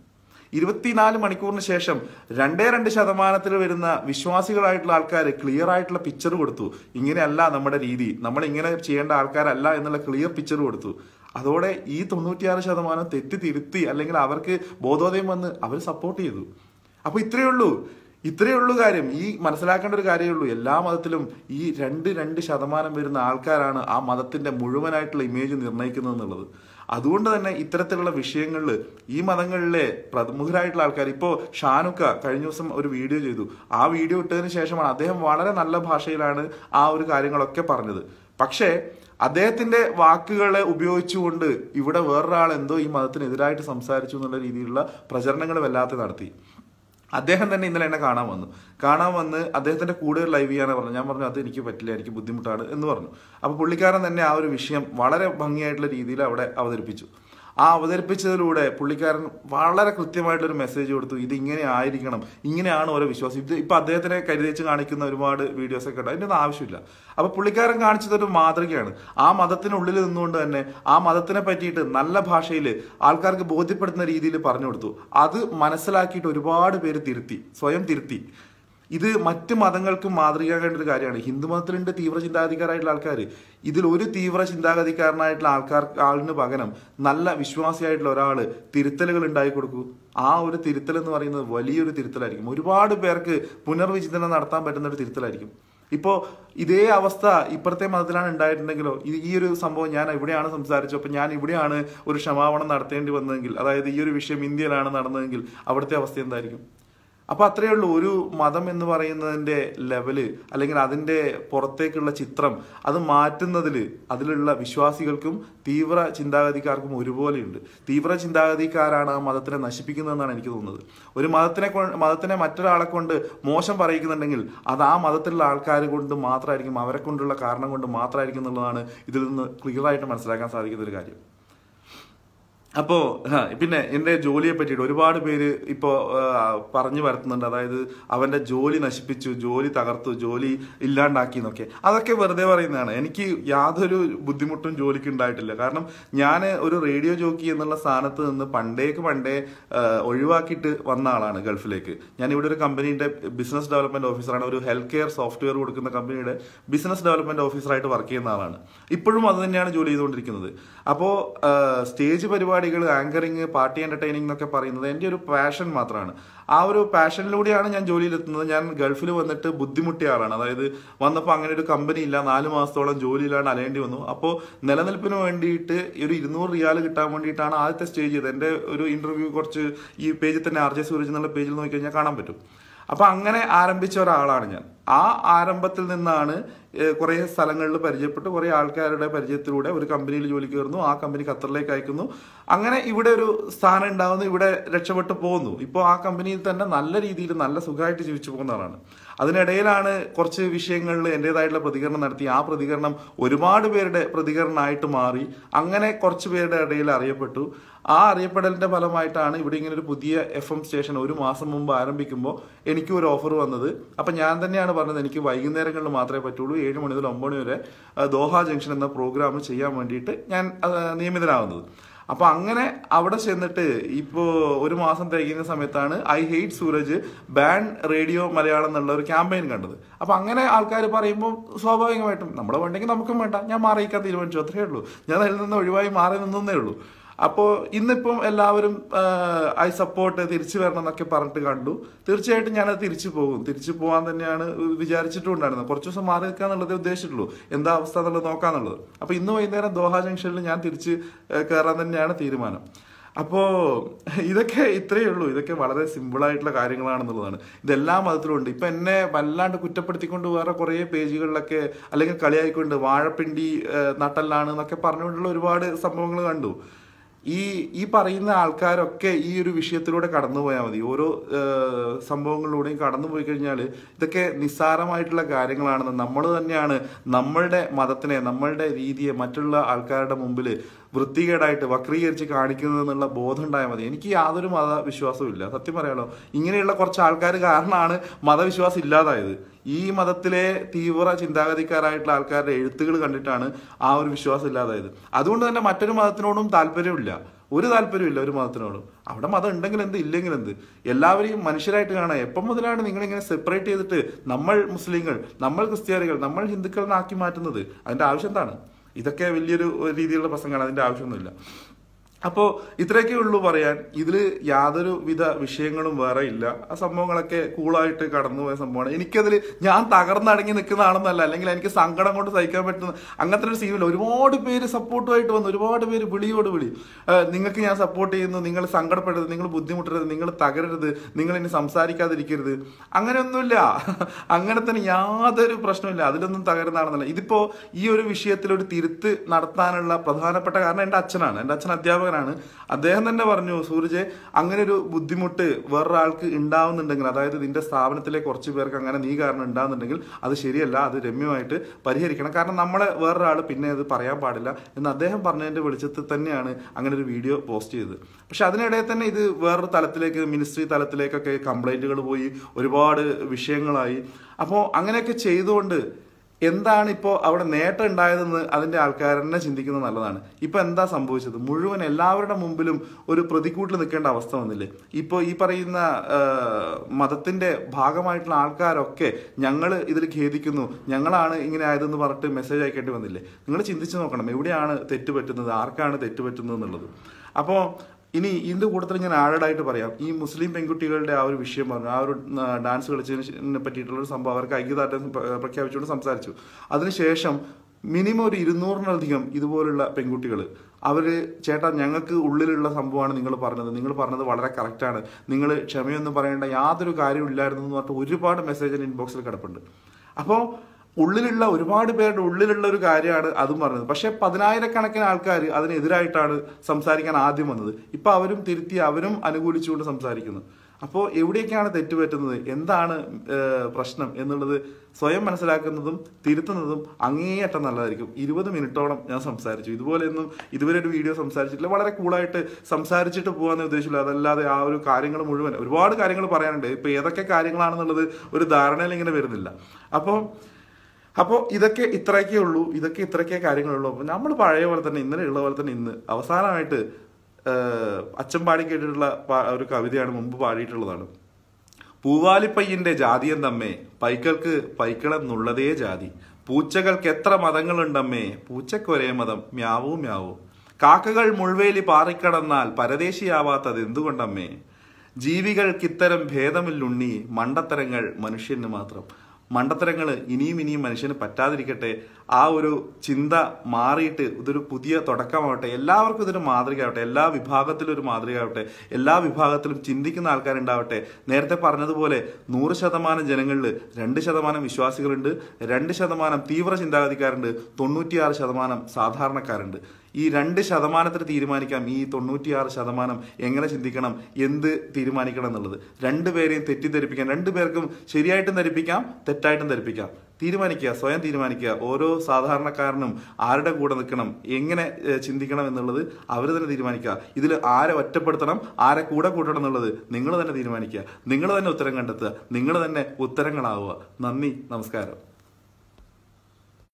ഇരുപത്തിനാല് മണിക്കൂറിന് ശേഷം രണ്ടേ രണ്ട് ശതമാനത്തിൽ വരുന്ന വിശ്വാസികളായിട്ടുള്ള ആൾക്കാർ ക്ലിയർ ആയിട്ടുള്ള പിക്ചർ കൊടുത്തു ഇങ്ങനെയല്ല നമ്മുടെ രീതി നമ്മൾ ഇങ്ങനെ ചെയ്യേണ്ട ആൾക്കാരല്ല എന്നുള്ള ക്ലിയർ പിക്ചർ കൊടുത്തു അതോടെ ഈ തൊണ്ണൂറ്റിയാറ് ശതമാനം തെറ്റ് തിരുത്തി അല്ലെങ്കിൽ അവർക്ക് ബോധോദയം വന്ന് അവർ സപ്പോർട്ട് ചെയ്തു അപ്പോൾ ഇത്രയേ ഉള്ളൂ ഇത്രയേ ഉള്ളൂ കാര്യം ഈ മനസ്സിലാക്കേണ്ട ഒരു കാര്യമേ ഉള്ളൂ എല്ലാ മതത്തിലും ഈ രണ്ട് രണ്ട് ശതമാനം വരുന്ന ആൾക്കാരാണ് ആ മതത്തിന്റെ മുഴുവനായിട്ടുള്ള ഇമേജ് നിർണ്ണയിക്കുന്നത് എന്നുള്ളത് അതുകൊണ്ട് തന്നെ ഇത്തരത്തിലുള്ള വിഷയങ്ങളിൽ ഈ മതങ്ങളിലെ പ്രമുഖരായിട്ടുള്ള ആൾക്കാർ ഇപ്പോൾ ഷാനുക്ക കഴിഞ്ഞ ദിവസം ഒരു വീഡിയോ ചെയ്തു ആ വീഡിയോ ഇട്ടതിന് ശേഷമാണ് അദ്ദേഹം വളരെ നല്ല ഭാഷയിലാണ് ആ ഒരു കാര്യങ്ങളൊക്കെ പറഞ്ഞത് പക്ഷേ അദ്ദേഹത്തിന്റെ വാക്കുകളെ ഉപയോഗിച്ചുകൊണ്ട് ഇവിടെ വേറൊരാൾ എന്തോ ഈ മതത്തിനെതിരായിട്ട് സംസാരിച്ചു എന്നുള്ള രീതിയിലുള്ള പ്രചരണങ്ങൾ വല്ലാത്ത നടത്തി അദ്ദേഹം തന്നെ ഇന്നലെ എന്നെ കാണാൻ വന്നു കാണാൻ വന്ന് അദ്ദേഹത്തിൻ്റെ കൂടെ ലൈവ് ചെയ്യാനാണ് പറഞ്ഞു ഞാൻ പറഞ്ഞു അത് എനിക്ക് പറ്റില്ല എനിക്ക് ബുദ്ധിമുട്ടാണ് എന്ന് പറഞ്ഞു അപ്പോൾ പുള്ളിക്കാരൻ തന്നെ ആ ഒരു വിഷയം വളരെ ഭംഗിയായിട്ടുള്ള രീതിയിൽ അവിടെ അവതരിപ്പിച്ചു ആ അവതരിപ്പിച്ചതിലൂടെ പുള്ളിക്കാരൻ വളരെ കൃത്യമായിട്ടൊരു മെസ്സേജ് കൊടുത്തു ഇത് ഇങ്ങനെ ആയിരിക്കണം ഇങ്ങനെയാണ് ഓരോ വിശ്വാസം ഇത് ഇപ്പം അദ്ദേഹത്തിനെ കരുതിച്ച് കാണിക്കുന്ന ഒരുപാട് വീഡിയോസ് ഒക്കെ ഉണ്ട് അതിൻ്റെ ആവശ്യമില്ല അപ്പോൾ പുള്ളിക്കാരൻ കാണിച്ചതൊരു മാതൃകയാണ് ആ മതത്തിനുള്ളിൽ നിന്നുകൊണ്ട് തന്നെ ആ മതത്തിനെ പറ്റിയിട്ട് നല്ല ഭാഷയിൽ ആൾക്കാർക്ക് ബോധ്യപ്പെടുത്തുന്ന രീതിയിൽ പറഞ്ഞു കൊടുത്തു അത് മനസ്സിലാക്കിയിട്ട് ഒരുപാട് പേര് തിരുത്തി സ്വയം തിരുത്തി ഇത് മറ്റ് മതങ്ങൾക്കും മാതൃകയാകേണ്ട ഒരു കാര്യമാണ് ഹിന്ദു മതത്തിലുണ്ട് തീവ്ര ചിന്താഗതിക്കാരായിട്ടുള്ള ആൾക്കാർ ഇതിൽ ഒരു തീവ്ര ചിന്താഗതിക്കാരനായിട്ടുള്ള ആൾക്കാർ ആളിന് പകരം നല്ല വിശ്വാസിയായിട്ടുള്ള ഒരാൾ തിരുത്തലുകൾ ഉണ്ടാക്കി കൊടുക്കൂ ആ ഒരു തിരുത്തൽ എന്ന് പറയുന്നത് വലിയൊരു തിരുത്തലായിരിക്കും ഒരുപാട് പേർക്ക് പുനർവിചിന്തനം നടത്താൻ പറ്റുന്ന ഒരു തിരുത്തലായിരിക്കും ഇപ്പോൾ ഇതേ അവസ്ഥ ഇപ്പുറത്തെ മതത്തിലാണ് ഉണ്ടായിട്ടുണ്ടെങ്കിലോ ഈ ഒരു സംഭവം ഞാൻ എവിടെയാണ് സംസാരിച്ചത് അപ്പം ഞാൻ ഇവിടെയാണ് ഒരു ക്ഷമാപണം നടത്തേണ്ടി വന്നതെങ്കിൽ അതായത് ഈ ഒരു വിഷയം ഇന്ത്യയിലാണ് നടന്നതെങ്കിൽ അവിടുത്തെ അവസ്ഥ എന്തായിരിക്കും അപ്പൊ അത്രയേ ഉള്ളൂ ഒരു മതം എന്ന് പറയുന്നതിന്റെ ലെവല് അല്ലെങ്കിൽ അതിന്റെ പുറത്തേക്കുള്ള ചിത്രം അത് മാറ്റുന്നതിൽ അതിലുള്ള വിശ്വാസികൾക്കും തീവ്ര ചിന്താഗതിക്കാർക്കും ഒരുപോലെയുണ്ട് തീവ്ര ചിന്താഗതിക്കാരാണ് ആ മതത്തിനെ നശിപ്പിക്കുന്നതെന്നാണ് എനിക്ക് തോന്നുന്നത് ഒരു മതത്തിനെ മതത്തിനെ മറ്റൊരാളെ കൊണ്ട് മോശം പറയിക്കുന്നുണ്ടെങ്കിൽ അത് ആ മതത്തിലുള്ള ആൾക്കാർ കൊണ്ട് മാത്രമായിരിക്കും അവരെ കൊണ്ടുള്ള കാരണം കൊണ്ട് മാത്രമായിരിക്കും എന്നുള്ളതാണ് ഇതിൽ നിന്ന് ക്ലിയറായിട്ട് മനസ്സിലാക്കാൻ സാധിക്കുന്ന ഒരു കാര്യം അപ്പോ പിന്നെ എന്റെ ജോലിയെ പറ്റിയിട്ട് ഒരുപാട് പേര് ഇപ്പോ പറഞ്ഞു വരുത്തുന്നുണ്ട് അതായത് അവന്റെ ജോലി നശിപ്പിച്ചു ജോലി തകർത്തു ജോലി ഇല്ലാണ്ടാക്കി എന്നൊക്കെ അതൊക്കെ വെറുതെ പറയുന്നതാണ് എനിക്ക് യാതൊരു ബുദ്ധിമുട്ടും ജോലിക്ക് ഉണ്ടായിട്ടില്ല കാരണം ഞാൻ ഒരു റേഡിയോ ജോക്കി എന്നുള്ള സ്ഥാനത്ത് നിന്ന് പണ്ടേക്ക് പണ്ടേ ഒഴിവാക്കിയിട്ട് വന്ന ആളാണ് ഗൾഫിലേക്ക് ഞാൻ ഇവിടെ ഒരു കമ്പനിയുടെ ബിസിനസ് ഡെവലപ്മെന്റ് ഓഫീസറാണ് ഒരു ഹെൽത്ത് കെയർ സോഫ്റ്റ്വെയർ കൊടുക്കുന്ന കമ്പനിയുടെ ബിസിനസ് ഡെവലപ്മെന്റ് ഓഫീസറായിട്ട് വർക്ക് ചെയ്യുന്ന ആളാണ് ഇപ്പോഴും അത് തന്നെയാണ് ജോലി ചെയ്തുകൊണ്ടിരിക്കുന്നത് അപ്പോൾ സ്റ്റേജ് പരിപാടി പരിപാടികൾ ആങ്കറിങ് പാർട്ടി എൻ്റർടൈനിങ് എന്നൊക്കെ പറയുന്നത് എൻ്റെ ഒരു പാഷൻ മാത്രമാണ് ആ ഒരു പാഷനിലൂടെയാണ് ഞാൻ ജോലിയിലെത്തുന്നത് ഞാൻ ഗൾഫിൽ വന്നിട്ട് ബുദ്ധിമുട്ടിയ ആളാണ് അതായത് വന്നപ്പോൾ അങ്ങനെ ഒരു കമ്പനി ഇല്ല നാല് മാസത്തോളം ജോലിയിലാണ് അലയേണ്ടി വന്നു അപ്പോൾ നിലനിൽപ്പിന് വേണ്ടിയിട്ട് ഒരു ഇരുന്നൂറ് റിയാൽ കിട്ടാൻ വേണ്ടിയിട്ടാണ് ആദ്യത്തെ സ്റ്റേജ് ചെയ്തത് എൻ്റെ ഒരു ഇൻ്റർവ്യൂ കുറച്ച് ഈ പേജിൽ തന്നെ ആർ ജെ സൂരജ് എന്നുള്ള പേജിൽ നോക്കി കഴിഞ്ഞാൽ കാണാൻ പറ്റും അപ്പോൾ അങ്ങനെ ആരംഭിച്ച ഒരാളാണ് ഞാൻ ആ ആരംഭത്തിൽ നിന്നാണ് കുറേ സ്ഥലങ്ങളിൽ പരിചയപ്പെട്ട് കുറേ ആൾക്കാരുടെ പരിചയത്തിലൂടെ ഒരു കമ്പനിയിൽ ജോലി കയറുന്നു ആ കമ്പനി ഖത്തറിലേക്ക് അയക്കുന്നു അങ്ങനെ ഇവിടെ ഒരു സ്ഥാനം ഉണ്ടാവുന്നു ഇവിടെ രക്ഷപ്പെട്ടു പോകുന്നു ഇപ്പോൾ ആ കമ്പനിയിൽ തന്നെ നല്ല രീതിയിൽ നല്ല സുഖമായിട്ട് ജീവിച്ചു പോകുന്ന ആളാണ് അതിനിടയിലാണ് കുറച്ച് വിഷയങ്ങളിൽ എൻ്റെതായിട്ടുള്ള പ്രതികരണം നടത്തി ആ പ്രതികരണം ഒരുപാട് പേരുടെ പ്രതികരണമായിട്ട് മാറി അങ്ങനെ കുറച്ച് പേരുടെ ഇടയിൽ അറിയപ്പെട്ടു ആ അറിയപ്പെടലിന്റെ ഫലമായിട്ടാണ് ഇവിടെ ഇങ്ങനെ ഒരു പുതിയ എഫ് എം സ്റ്റേഷൻ ഒരു മാസം മുമ്പ് ആരംഭിക്കുമ്പോൾ എനിക്ക് ഒരു ഓഫർ വന്നത് അപ്പൊ ഞാൻ തന്നെയാണ് പറഞ്ഞത് എനിക്ക് വൈകുന്നേരങ്ങളിൽ മാത്രമേ പറ്റുള്ളൂ ഏഴ് മണി മുതൽ ഒമ്പത് മണി വരെ ദോഹ ജംഗ്ഷൻ എന്ന പ്രോഗ്രാം ചെയ്യാൻ വേണ്ടിയിട്ട് ഞാൻ നിയമിതനാവുന്നത് അപ്പോൾ അങ്ങനെ അവിടെ ചെന്നിട്ട് ഇപ്പോ ഒരു മാസം തികയുന്ന സമയത്താണ് I hate Sooraj ban radio Malayalam എന്നുള്ള ഒരു ക്യാമ്പയിൻ കണ്ടത് അപ്പോൾ അങ്ങനെ ആൾക്കാർ പറയുമ്പോൾ സ്വാഭാവികമായിട്ടും നമ്മുടെ വേണ്ടെങ്കിൽ നമുക്കും വേണ്ട ഞാൻ മാറിയിക്കാൻ തീരുമാനിച്ചു അത്രയേ ഉള്ളൂ ഞാൻ അതിൽ നിന്ന് ഒഴിവായി മാറി നിന്നേ ഉള്ളൂ അപ്പോ ഇന്നിപ്പം എല്ലാവരും ഐ സപ്പോർട്ട് തിരിച്ചു വരണം എന്നൊക്കെ പറഞ്ഞിട്ട് കണ്ടു തീർച്ചയായിട്ടും ഞാൻ അത് തിരിച്ചു പോകും തിരിച്ചു പോകാൻ തന്നെയാണ് വിചാരിച്ചിട്ടുണ്ടായിരുന്നത് കുറച്ച് ദിവസം മാറി നിൽക്കുക എന്നുള്ളതേ ഉദ്ദേശിച്ചിട്ടുള്ളൂ എന്താ അവസ്ഥ എന്നുള്ളത് നോക്കാന്നുള്ളത് അപ്പോൾ ഇന്ന് വൈകുന്നേരം ദോഹ ജംഗ്ഷനിൽ ഞാൻ തിരിച്ച് കയറാൻ തന്നെയാണ് തീരുമാനം അപ്പോ ഇതൊക്കെ ഇത്രയേ ഉള്ളൂ ഇതൊക്കെ വളരെ സിമ്പിൾ ആയിട്ടുള്ള കാര്യങ്ങളാണെന്നുള്ളതാണ് ഇതെല്ലാ മതത്തിലും ഉണ്ട് ഇപ്പം എന്നെ വല്ലാണ്ട് കുറ്റപ്പെടുത്തിക്കൊണ്ട് വേറെ കുറേ പേജുകളിലൊക്കെ അല്ലെങ്കിൽ കളിയായിക്കൊണ്ട് വാഴപ്പിണ്ടി നട്ടല്ലാണ് എന്നൊക്കെ പറഞ്ഞുകൊണ്ടുള്ള ഒരുപാട് സംഭവങ്ങൾ കണ്ടു ഈ ഈ പറയുന്ന ആൾക്കാരൊക്കെ ഈ ഒരു വിഷയത്തിലൂടെ കടന്നു പോയാൽ മതി ഓരോ സംഭവങ്ങളിലൂടെയും കടന്നു പോയി കഴിഞ്ഞാൽ ഇതൊക്കെ നിസ്സാരമായിട്ടുള്ള കാര്യങ്ങളാണെന്ന് നമ്മൾ തന്നെയാണ് നമ്മളുടെ മതത്തിനെ നമ്മളുടെ രീതിയെ മറ്റുള്ള ആൾക്കാരുടെ മുമ്പിൽ വൃത്തികേടായിട്ട് വക്രീകരിച്ച് കാണിക്കുന്നത് എന്നുള്ള ബോധം ഉണ്ടായാൽ മതി എനിക്ക് യാതൊരു മതവിശ്വാസവും ഇല്ല സത്യം പറയാലോ ഇങ്ങനെയുള്ള കുറച്ച് ആൾക്കാർ കാരണമാണ് മതവിശ്വാസം ഇല്ലാതായത് ഈ മതത്തിലെ തീവ്ര ചിന്താഗതിക്കാരായിട്ടുള്ള ആൾക്കാരുടെ എഴുത്തുകൾ കണ്ടിട്ടാണ് ആ ഒരു വിശ്വാസം ഇല്ലാതായത് അതുകൊണ്ട് തന്നെ മറ്റൊരു മതത്തിനോടും താല്പര്യമില്ല ഒരു താല്പര്യമില്ല ഒരു മതത്തിനോടും അവിടെ മതം ഉണ്ടെങ്കിൽ എന്ത് ഇല്ലെങ്കിൽ എന്ത് എല്ലാവരെയും മനുഷ്യരായിട്ട് കാണാം എപ്പം മുതലാണ് നിങ്ങളിങ്ങനെ സെപ്പറേറ്റ് ചെയ്തിട്ട് നമ്മൾ മുസ്ലിങ്ങൾ നമ്മൾ ക്രിസ്ത്യാനികൾ നമ്മൾ ഹിന്ദുക്കൾ എന്നാക്കി മാറ്റുന്നത് അതിൻ്റെ ആവശ്യം എന്താണ് ഇതൊക്കെ വലിയൊരു രീതിയിലുള്ള പ്രസംഗമാണ് അതിൻ്റെ ആവശ്യമൊന്നുമില്ല അപ്പോൾ ഇത്രയൊക്കെ ഉള്ളൂ പറയാൻ ഇതിൽ യാതൊരു വിധ വിഷയങ്ങളും വേറെ ഇല്ല ആ സംഭവങ്ങളൊക്കെ കൂളായിട്ട് പോയ സംഭവമാണ് എനിക്കതിൽ ഞാൻ തകർന്നടങ്ങി നിൽക്കുന്നതാണെന്നല്ല അല്ലെങ്കിൽ എനിക്ക് സങ്കടം കൊണ്ട് സഹിക്കാൻ പറ്റുന്ന അങ്ങനത്തെ ഒരു സീനില്ല ഒരുപാട് പേര് സപ്പോർട്ടുമായിട്ട് വന്നു ഒരുപാട് പേര് വിളിയോട് വിളി നിങ്ങൾക്ക് ഞാൻ സപ്പോർട്ട് ചെയ്യുന്നു നിങ്ങൾ സങ്കടപ്പെടരുത് നിങ്ങൾ ബുദ്ധിമുട്ടരുത് നിങ്ങൾ തകരരുത് നിങ്ങൾ ഇനി സംസാരിക്കാതിരിക്കരുത് അങ്ങനെയൊന്നുമില്ല അങ്ങനെ തന്നെ യാതൊരു പ്രശ്നമില്ല അതിലൊന്നും തകരുന്നതാണെന്നല്ല ഇതിപ്പോൾ ഈ ഒരു വിഷയത്തിൽ ഒരു തിരുത്ത് നടത്താനുള്ള പ്രധാനപ്പെട്ട കാരണം എൻ്റെ അച്ഛനാണ് എൻ്റെ അച്ഛൻ അധ്യാപകൻ പ്രവർത്തകനാണ് അദ്ദേഹം തന്നെ പറഞ്ഞു സൂരജ് അങ്ങനെ ഒരു ബുദ്ധിമുട്ട് വേറൊരാൾക്ക് ഉണ്ടാവുന്നുണ്ടെങ്കിൽ അതായത് നിന്റെ സ്ഥാപനത്തിലെ കുറച്ച് പേർക്ക് അങ്ങനെ നീ കാരണം ഉണ്ടാവുന്നുണ്ടെങ്കിൽ അത് ശരിയല്ല അത് രമ്യമായിട്ട് പരിഹരിക്കണം കാരണം നമ്മളെ വേറൊരാൾ പിന്നെ അത് പറയാൻ പാടില്ല എന്ന് അദ്ദേഹം പറഞ്ഞതിന്റെ വെളിച്ചത്തിൽ തന്നെയാണ് അങ്ങനെ ഒരു വീഡിയോ പോസ്റ്റ് ചെയ്തത് പക്ഷെ അതിനിടെ തന്നെ ഇത് വേറൊരു തലത്തിലേക്ക് മിനിസ്ട്രി തലത്തിലേക്കൊക്കെ കംപ്ലൈന്റുകൾ പോയി ഒരുപാട് വിഷയങ്ങളായി അപ്പോൾ അങ്ങനെയൊക്കെ ചെയ്തുകൊണ്ട് എന്താണ് ഇപ്പോൾ അവിടെ നേട്ടം ഉണ്ടായതെന്ന് അതിൻ്റെ ആൾക്കാരനെ ചിന്തിക്കുന്നത് നല്ലതാണ് ഇപ്പോൾ എന്താ സംഭവിച്ചത് മുഴുവൻ എല്ലാവരുടെ മുമ്പിലും ഒരു പ്രതികൂട്ടിൽ നിൽക്കേണ്ട അവസ്ഥ വന്നില്ലേ ഇപ്പോൾ ഈ പറയുന്ന മതത്തിൻ്റെ ഭാഗമായിട്ടുള്ള ആൾക്കാരൊക്കെ ഞങ്ങൾ ഇതിൽ ഖേദിക്കുന്നു ഞങ്ങളാണ് ഇങ്ങനെ ആയതെന്ന് പറഞ്ഞിട്ട് മെസ്സേജ് അയക്കേണ്ടി വന്നില്ലേ നിങ്ങൾ ചിന്തിച്ചു നോക്കണം എവിടെയാണ് തെറ്റ് പറ്റുന്നത് ആർക്കാണ് തെറ്റ് പറ്റുന്നത് എന്നുള്ളത് അപ്പോൾ ഇനി ഇതിന്റെ കൂട്ടത്തിൽ ഞാൻ ആഡായിട്ട് പറയാം ഈ മുസ്ലിം പെൺകുട്ടികളുടെ ആ ഒരു വിഷയം പറഞ്ഞു ആ ഒരു ഡാൻസ് കളിച്ചതിനെ പറ്റിയിട്ടുള്ള ഒരു സംഭവം അവർക്ക് ഐക്യദാർഢ്യം പ്രഖ്യാപിച്ചുകൊണ്ട് സംസാരിച്ചു അതിനുശേഷം മിനിമം ഒരു ഇരുന്നൂറിനധികം ഇതുപോലുള്ള പെൺകുട്ടികൾ അവർ ചേട്ടാ ഞങ്ങൾക്ക് ഉള്ളിലുള്ള സംഭവമാണ് നിങ്ങൾ പറഞ്ഞത് നിങ്ങൾ പറഞ്ഞത് വളരെ കറക്റ്റാണ് നിങ്ങൾ ക്ഷമയൊന്നും പറയേണ്ട യാതൊരു കാര്യമില്ലായിരുന്നു എന്ന് പറഞ്ഞിട്ട് ഒരുപാട് മെസ്സേജ് ഇൻബോക്സിൽ കിടപ്പുണ്ട് അപ്പോൾ ഉള്ളിലുള്ള ഒരുപാട് പേരുടെ ഉള്ളിലുള്ള ഒരു കാര്യമാണ് അതും പറഞ്ഞത് പക്ഷേ പതിനായിരക്കണക്കിന് ആൾക്കാർ അതിനെതിരായിട്ടാണ് സംസാരിക്കാൻ ആദ്യം വന്നത് ഇപ്പം അവരും തിരുത്തി അവരും അനുകൂലിച്ചുകൊണ്ട് സംസാരിക്കുന്നു അപ്പോൾ എവിടെയൊക്കെയാണ് തെറ്റുപറ്റുന്നത് എന്താണ് പ്രശ്നം എന്നുള്ളത് സ്വയം മനസ്സിലാക്കുന്നതും തിരുത്തുന്നതും അങ്ങേയറ്റം നല്ലതായിരിക്കും ഇരുപത് മിനിറ്റോളം ഞാൻ സംസാരിച്ചു ഇതുപോലെയൊന്നും ഇതുവരെ ഒരു വീഡിയോ സംസാരിച്ചിട്ടില്ല വളരെ കൂളായിട്ട് സംസാരിച്ചിട്ട് പോകാമെന്ന് ഉദ്ദേശമില്ല അതല്ലാതെ ആ ഒരു കാര്യങ്ങൾ മുഴുവൻ ഒരുപാട് കാര്യങ്ങൾ പറയാനുണ്ട് ഇപ്പോൾ ഏതൊക്കെ കാര്യങ്ങളാണെന്നുള്ളത് ഒരു ധാരണയിൽ ഇങ്ങനെ വരുന്നില്ല അപ്പോൾ അപ്പോൾ ഇതൊക്കെ ഇത്രയൊക്കെ ഉള്ളൂ ഇതൊക്കെ ഇത്രയൊക്കെ കാര്യങ്ങളുള്ളൂ അപ്പോൾ നമ്മൾ പഴയ പോലെ തന്നെ ഇന്നലെ ഉള്ള പോലെ തന്നെ ഇന്ന് അവസാനമായിട്ട് അച്ഛൻ പാടി കേട്ടിട്ടുള്ള ഒരു കവിതയാണ് മുമ്പ് പാടിയിട്ടുള്ളതാണ് പൂവാലിപ്പയ്യന്റെ ജാതിയും തമ്മേ പൈക്കൾക്ക് പൈക്കളെന്നുള്ളതേ ജാതി പൂച്ചകൾക്ക് എത്ര മതങ്ങളുണ്ടമ്മേ പൂച്ചക്കൊരേ മതം മ്യാവൂ മ്യാവൂ കാക്കകൾ മുൾവേലി പാറിക്കടന്നാൽ പരദേശിയാവാത്തത് എന്തുകൊണ്ടമ്മേ ഇത്തരം ഭേദമില്ലുണ്ണി മണ്ടത്തരങ്ങൾ മനുഷ്യന് മാത്രം മണ്ടത്തരങ്ങൾ ഇനിയും ഇനിയും മനുഷ്യന് പറ്റാതിരിക്കട്ടെ ആ ഒരു ചിന്ത മാറിയിട്ട് ഇതൊരു പുതിയ തുടക്കമാവട്ടെ എല്ലാവർക്കും ഇതൊരു മാതൃകയാവട്ടെ എല്ലാ വിഭാഗത്തിലും ഒരു മാതൃകയാവട്ടെ എല്ലാ വിഭാഗത്തിലും ചിന്തിക്കുന്ന ആൾക്കാരുണ്ടാവട്ടെ നേരത്തെ പറഞ്ഞതുപോലെ നൂറ് ശതമാനം ജനങ്ങളിൽ രണ്ട് ശതമാനം വിശ്വാസികളുണ്ട് രണ്ട് ശതമാനം തീവ്ര ചിന്താഗതിക്കാരുണ്ട് തൊണ്ണൂറ്റിയാറ് ശതമാനം സാധാരണക്കാരുണ്ട് ഈ രണ്ട് ശതമാനത്തിന് തീരുമാനിക്കാം ഈ തൊണ്ണൂറ്റിയാറ് ശതമാനം എങ്ങനെ ചിന്തിക്കണം എന്ത് തീരുമാനിക്കണം എന്നുള്ളത് പേരെയും തെറ്റിദ്ധരിപ്പിക്കാം പേർക്കും ശരിയായിട്ടും ധരിപ്പിക്കാം തെറ്റായിട്ടും ധരിപ്പിക്കാം തീരുമാനിക്കുക സ്വയം തീരുമാനിക്കുക ഓരോ സാധാരണക്കാരനും ആരുടെ കൂടെ നിൽക്കണം എങ്ങനെ ചിന്തിക്കണം എന്നുള്ളത് അവർ തന്നെ തീരുമാനിക്കുക ഇതിൽ ആരെ ഒറ്റപ്പെടുത്തണം ആരെ കൂടെ കൂട്ടണം എന്നുള്ളത് നിങ്ങൾ തന്നെ തീരുമാനിക്കുക നിങ്ങൾ തന്നെ ഉത്തരം കണ്ടെത്തുക നിങ്ങൾ തന്നെ ഉത്തരങ്ങളാവുക നന്ദി നമസ്കാരം